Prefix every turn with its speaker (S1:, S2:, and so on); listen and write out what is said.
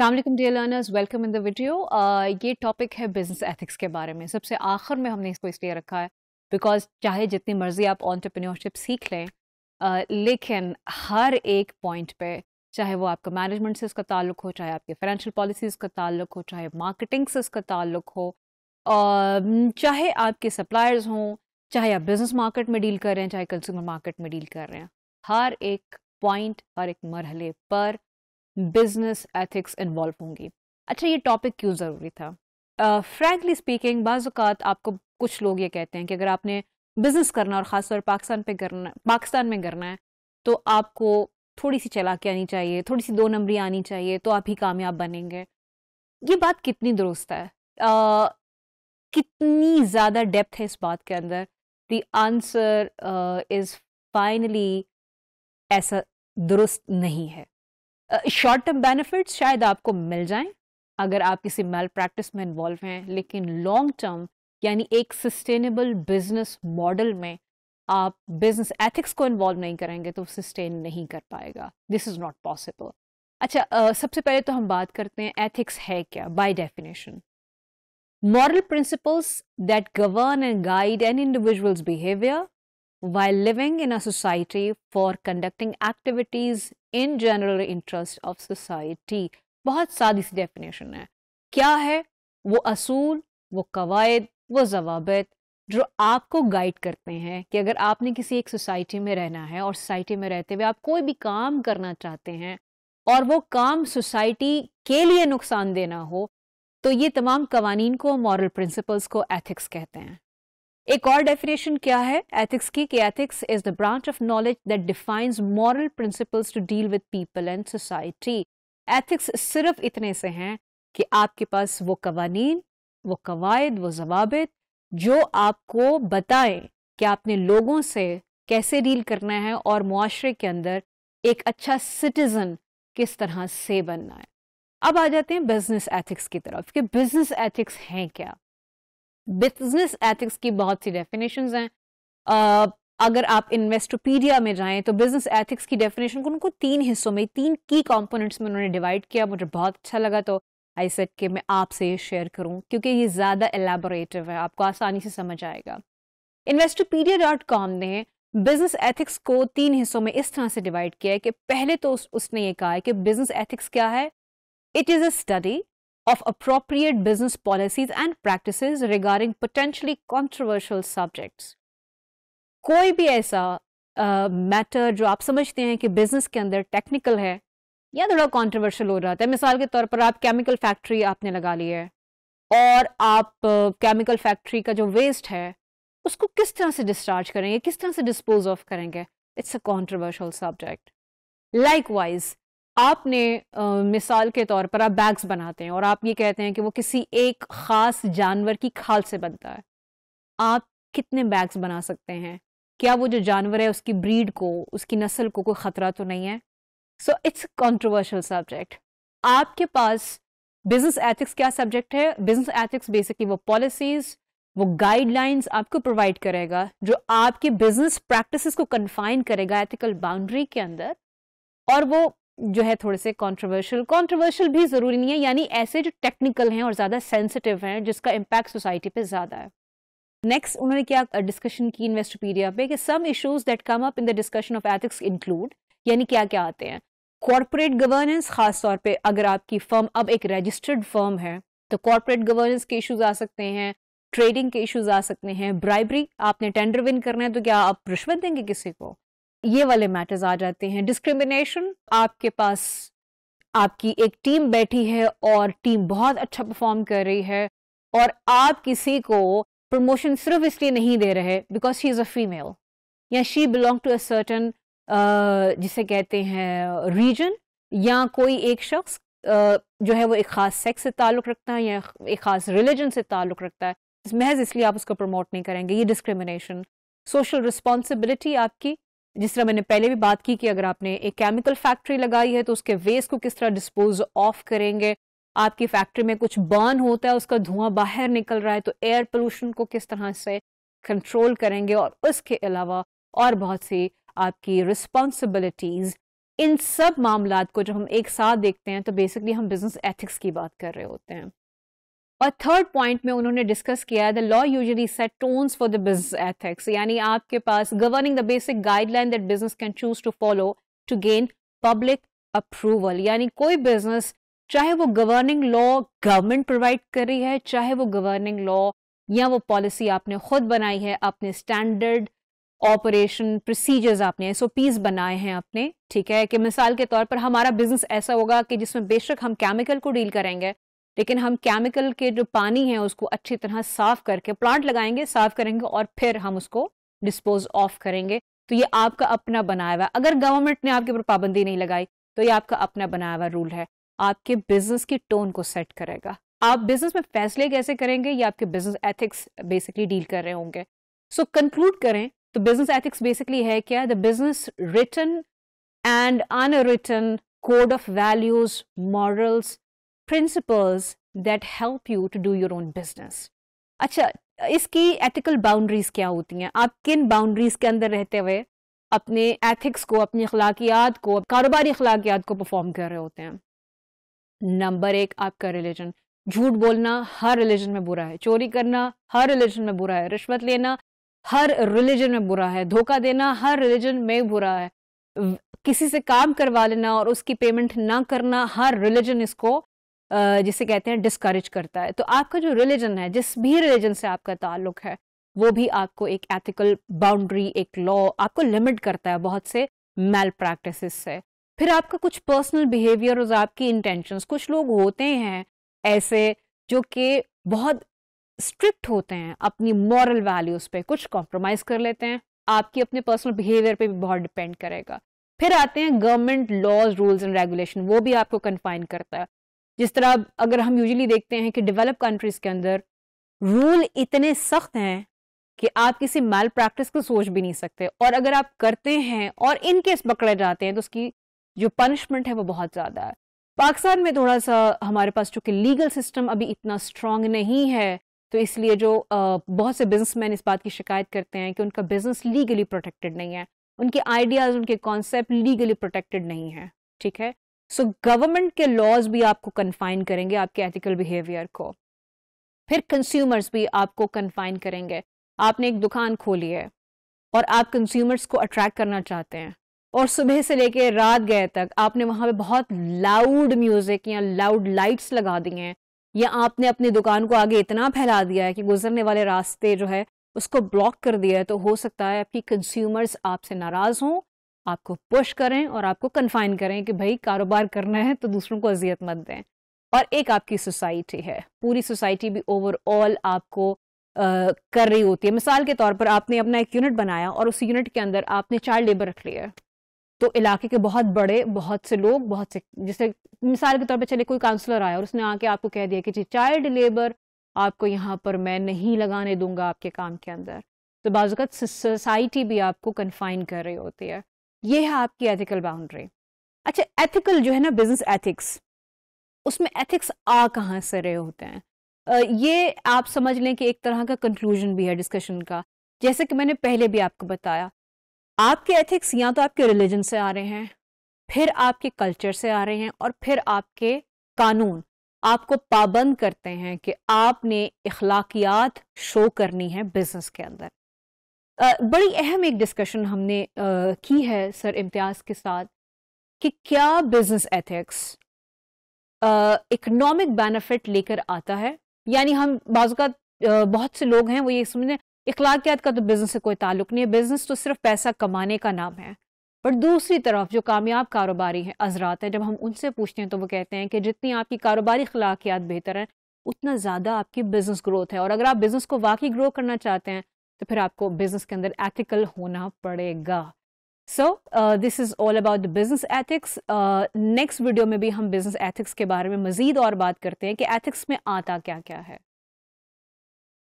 S1: Aslam dear learners welcome in the video ये topic है business ethics के बारे में सबसे आखिर में हमने इसको इसलिए रखा है बिकॉज चाहे जितनी मर्ज़ी आप ऑन्टरप्रीनियोरशिप सीख लें uh, लेकिन हर एक पॉइंट पे चाहे वो आपका मैनेजमेंट से इसका ताल्लुक हो चाहे आपके फाइनेंशियल पॉलिसीज़ का ताल्लुक हो चाहे मार्केटिंग से इसका ताल्लुक हो uh, चाहे आपके सप्लायर्स हों चाहे आप बिज़नेस मार्केट में डील कर रहे हैं चाहे कंज्यूमर मार्केट में डील कर रहे हैं हर एक पॉइंट हर एक मरहले पर बिजनेस एथिक्स इन्वॉल्व होंगी अच्छा ये टॉपिक क्यों ज़रूरी था फ्रेंकली uh, स्पीकिंग बाजुकात आपको कुछ लोग ये कहते हैं कि अगर आपने बिजनेस करना और ख़ासतौर पाकिस्तान पे करना पाकिस्तान में करना है तो आपको थोड़ी सी चलाकी आनी चाहिए थोड़ी सी दो नंबरी आनी चाहिए तो आप ही कामयाब बनेंगे ये बात कितनी दुरुस्त है uh, कितनी ज़्यादा डेप्थ है इस बात के अंदर द आंसर इज़ फाइनली ऐसा दुरुस्त नहीं है शॉर्ट टर्म बेनिफिट्स शायद आपको मिल जाएं अगर आप किसी मेल प्रैक्टिस में इन्वॉल्व हैं लेकिन लॉन्ग टर्म यानी एक सस्टेनेबल बिजनेस मॉडल में आप बिजनेस एथिक्स को इन्वॉल्व नहीं करेंगे तो सस्टेन नहीं कर पाएगा दिस इज़ नॉट पॉसिबल अच्छा uh, सबसे पहले तो हम बात करते हैं एथिक्स है क्या by definition moral principles that govern and guide an individual's behaviour while living in a society for conducting activities in general interest of society बहुत सादी सी डेफिनेशन है क्या है वो असूल वो कवायद वो जवाबत जो आपको गाइड करते हैं कि अगर आपने किसी एक सोसाइटी में रहना है और सोसाइटी में रहते हुए आप कोई भी काम करना चाहते हैं और वो काम सोसाइटी के लिए नुकसान देना हो तो ये तमाम कवानीन को मॉरल प्रिंसिपल्स को एथिक्स कहते हैं एक और डेफिनेशन क्या है एथिक्स की कि ethics is the branch of knowledge that defines moral principles to deal with people and society ethics सिर्फ इतने से हैं कि आपके पास वो कवानी वो कवायद वो जवाबित जो आपको बताएं कि आपने लोगों से कैसे डील करना है और मुआरे के अंदर एक अच्छा सिटीज़न किस तरह से बनना है अब आ जाते हैं बिजनेस एथिक्स की तरफ कि बिजनेस एथिक्स हैं क्या बिजनेस एथिक्स की बहुत सी डेफिनेशन हैं uh, अगर आप इन्वेस्टोपीडिया में जाएं तो बिजनेस एथिक्स की डेफिनेशन को उनको तीन हिस्सों में तीन की कंपोनेंट्स में उन्होंने डिवाइड किया मुझे बहुत अच्छा लगा तो आई सेट के मैं आपसे ये शेयर करूं क्योंकि ये ज़्यादा एलेबोरेटिव है आपको आसानी से समझ आएगा इन्वेस्टोपीडिया डॉट कॉम ने बिजनेस एथिक्स को तीन हिस्सों में इस तरह से डिवाइड किया है कि पहले तो उस, उसने ये कहा है कि बिजनेस एथिक्स क्या है it is a study of appropriate business policies and practices regarding potentially controversial subjects. कोई भी ऐसा मैटर uh, जो आप समझते हैं कि बिजनेस के अंदर टेक्निकल है या थोड़ा कॉन्ट्रोवर्शियल हो रहा है मिसाल के तौर पर आप केमिकल फैक्ट्री आपने लगा ली है और आप केमिकल uh, फैक्ट्री का जो वेस्ट है उसको किस तरह से डिस्चार्ज करेंगे किस तरह से डिस्पोज ऑफ करेंगे it's a controversial subject likewise आपने आ, मिसाल के तौर पर आप बैग्स बनाते हैं और आप ये कहते हैं कि वो किसी एक ख़ास जानवर की खाल से बनता है आप कितने बैग्स बना सकते हैं क्या वो जो जानवर है उसकी ब्रीड को उसकी नस्ल को कोई ख़तरा तो नहीं है सो इट्स कॉन्ट्रोवर्शियल सब्जेक्ट आपके पास बिजनेस एथिक्स क्या सब्जेक्ट है बिजनेस एथिक्स बेसिकली वो पॉलिसीज़ वो गाइडलाइंस आपको प्रोवाइड करेगा जो आपके बिजनेस प्रैक्टिसेस को कन्फाइन करेगा एथिकल बाउंड्री के अंदर और वो जो है थोड़े से कंट्रोवर्शियल कंट्रोवर्शियल भी ज़रूरी नहीं है यानी ऐसे जो टेक्निकल हैं और ज़्यादा सेंसिटिव हैं जिसका इम्पैक्ट सोसाइटी पे ज़्यादा है नेक्स्ट उन्होंने क्या डिस्कशन की इन्वेस्टोपीडिया पे कि some issues that come up in the discussion of ethics include यानी क्या क्या आते हैं कॉरपोरेट गवर्नेंस खासतौर पर अगर आपकी फर्म अब एक रजिस्टर्ड फर्म है तो कॉरपोरेट गवर्नेंस के इशूज आ सकते हैं ट्रेडिंग के इश्यूज आ सकते हैं ब्राइबरी आपने टेंडर विन करना है तो क्या आप रिश्वत देंगे किसी को ये वाले मैटर्स आ जाते हैं डिस्क्रिमिनेशन आपके पास आपकी एक टीम बैठी है और टीम बहुत अच्छा परफॉर्म कर रही है और आप किसी को प्रमोशन सिर्फ इसलिए नहीं दे रहे because she is a female या she belong to a certain जिसे कहते हैं रीजन या कोई एक शख्स uh, जो है वो एक ख़ास सेक्स से ताल्लुक़ रखता है या एक ख़ास रिलीजन से ताल्लुक़ रखता है महज इसलिए आप उसको प्रमोट नहीं करेंगे ये डिस्क्रिमिनेशन सोशल रिस्पॉन्सिबिलिटी आपकी जिस तरह मैंने पहले भी बात की कि अगर आपने एक केमिकल फैक्ट्री लगाई है तो उसके वेस्ट को किस तरह डिस्पोज ऑफ करेंगे आपकी फैक्ट्री में कुछ बर्न होता है उसका धुआं बाहर निकल रहा है तो एयर पोल्यूशन को किस तरह से कंट्रोल करेंगे और उसके अलावा और बहुत सी आपकी रिस्पॉन्सिबिलिटीज इन सब मामला को जब हम एक साथ देखते हैं तो बेसिकली हम बिजनेस एथिक्स की बात कर रहे होते हैं और थर्ड पॉइंट में उन्होंने डिस्कस किया है the law usually set tones for the business ethics यानी आपके पास governing the basic guideline that business can choose to follow to gain public approval यानी कोई बिजनेस चाहे वो गवर्निंग लॉ गवर्नमेंट प्रोवाइड कर रही है चाहे वो गवर्निंग लॉ या वो पॉलिसी आपने खुद बनाई है अपने स्टैंडर्ड ऑपरेशन प्रोसीजर्स आपने एस बनाए हैं आपने ठीक है कि मिसाल के तौर पर हमारा बिजनेस ऐसा होगा कि जिसमें बेशक हम केमिकल को डील करेंगे लेकिन हम केमिकल के जो पानी है उसको अच्छी तरह साफ करके प्लांट लगाएंगे साफ करेंगे और फिर हम उसको डिस्पोज ऑफ करेंगे तो ये आपका अपना बनाया हुआ अगर गवर्नमेंट ने आपके ऊपर पाबंदी नहीं लगाई तो ये आपका अपना बनाया हुआ रूल है आपके बिजनेस की टोन को सेट करेगा आप बिजनेस में फैसले कैसे करेंगे ये आपके बिजनेस एथिक्स बेसिकली डील कर रहे होंगे सो so, कंक्लूड करें तो बिजनेस एथिक्स बेसिकली है क्या the business written and unwritten code of values morals principles that help you to do your own business अच्छा इसकी एथिकल बाउंड्रीज क्या होती हैं आप किन बाउंड्रीज के अंदर रहते हुए अपने एथिक्स को अपनी अखलाकियात को कारोबारी अखलाकियात को परफॉर्म कर रहे होते हैं नंबर एक आपका रिलीजन झूठ बोलना हर रिलीजन में बुरा है चोरी करना हर रिलीजन में बुरा है रिश्वत लेना हर रिलीजन में बुरा है धोखा देना हर रिलीजन में बुरा है किसी से काम करवा लेना और उसकी पेमेंट ना करना हर रिलीजन इसको जिसे कहते हैं डिस्करेज करता है तो आपका जो रिलीजन है जिस भी रिलीजन से आपका ताल्लुक है वो भी आपको एक एथिकल बाउंड्री एक लॉ आपको लिमिट करता है बहुत से मेल प्रैक्टिस से फिर आपका कुछ पर्सनल बिहेवियर और आपकी इंटेंशंस कुछ लोग होते हैं ऐसे जो कि बहुत स्ट्रिक्ट होते हैं अपनी मॉरल वैल्यूज़ पे कुछ कॉम्प्रोमाइज़ कर लेते हैं आपकी अपने पर्सनल बिहेवियर पे भी बहुत डिपेंड करेगा फिर आते हैं government laws rules and regulation वो भी आपको कन्फाइन करता है जिस तरह अगर हम यूजली देखते हैं कि डेवलप कंट्रीज के अंदर रूल इतने सख्त हैं कि आप किसी मैल प्रैक्टिस को सोच भी नहीं सकते और अगर आप करते हैं और इन केस पकड़े जाते हैं तो उसकी जो पनिशमेंट है वो बहुत ज़्यादा है पाकिस्तान में थोड़ा सा हमारे पास चूंकि लीगल सिस्टम अभी इतना स्ट्रांग नहीं है तो इसलिए जो बहुत से बिजनेसमैन इस बात की शिकायत करते हैं कि उनका बिजनेस लीगली प्रोटेक्टेड नहीं है उनके आइडियाज़ उनके कॉन्सेप्ट लीगली प्रोटेक्टेड नहीं है ठीक है सो गवर्नमेंट के लॉज भी आपको कन्फाइन करेंगे आपके एथिकल बिहेवियर को फिर कंज्यूमर्स भी आपको कन्फाइन करेंगे आपने एक दुकान खोली है और आप कंज्यूमर्स को अट्रैक्ट करना चाहते हैं और सुबह से लेकर रात गए तक आपने वहाँ पे बहुत लाउड म्यूज़िक या लाउड लाइट्स लगा दी हैं या आपने अपनी दुकान को आगे इतना फैला दिया है कि गुजरने वाले रास्ते जो है उसको ब्लॉक कर दिया है तो हो सकता है आपकी कंज्यूमर्स आपसे नाराज़ हों आपको पुश करें और आपको कन्फाइन करें कि भाई कारोबार करना है तो दूसरों को अजियत मत दें और एक आपकी सोसाइटी है पूरी सोसाइटी भी ओवरऑल आपको आ, कर रही होती है मिसाल के तौर पर आपने अपना एक यूनिट बनाया और उस यूनिट के अंदर आपने चार लेबर रख लिया तो इलाके के बहुत बड़े बहुत से लोग बहुत से जैसे मिसाल के तौर पर चले कोई काउंसलर आया और उसने आके आपको कह दिया कि जी चाइल्ड लेबर आपको यहाँ पर मैं नहीं लगाने दूंगा आपके काम के अंदर तो बाजूकत सोसाइटी भी आपको कन्फाइन कर रही होती है ये है आपकी एथिकल बाउंड्री अच्छा एथिकल जो है ना बिजनेस एथिक्स उसमें एथिक्स आ कहाँ से रहे होते हैं ये आप समझ लें कि एक तरह का कंक्लूजन भी है डिस्कशन का जैसे कि मैंने पहले भी आपको बताया आपके एथिक्स या तो आपके रिलीजन से आ रहे हैं फिर आपके कल्चर से आ रहे हैं और फिर आपके कानून आपको पाबंद करते हैं कि आपने इखलाकियात शो करनी है बिजनेस के अंदर बड़ी अहम एक डिस्कशन हमने की है सर इम्तियाज़ के साथ कि क्या बिजनेस एथिक्स इकोनॉमिक बेनिफिट लेकर आता है यानी हम बाजू का बहुत से लोग हैं वो ये समझने इखलाकियात का तो बिज़नेस से कोई ताल्लुक नहीं है बिज़नेस तो सिर्फ पैसा कमाने का नाम है पर दूसरी तरफ जो कामयाब कारोबारी हैं अज़रात हैं जब हम उनसे पूछते हैं तो वो कहते हैं कि जितनी आपकी कारोबारी अखलाकियात बेहतर हैं उतना ज़्यादा आपकी बिज़नेस ग्रोथ है और अगर आप बिज़नेस को वाकई ग्रो करना चाहते हैं तो फिर आपको बिजनेस के अंदर एथिकल होना पड़ेगा so this is all about business ethics next video में भी हम बिजनेस एथिक्स के बारे में मजीद और बात करते हैं कि एथिक्स में आता क्या क्या है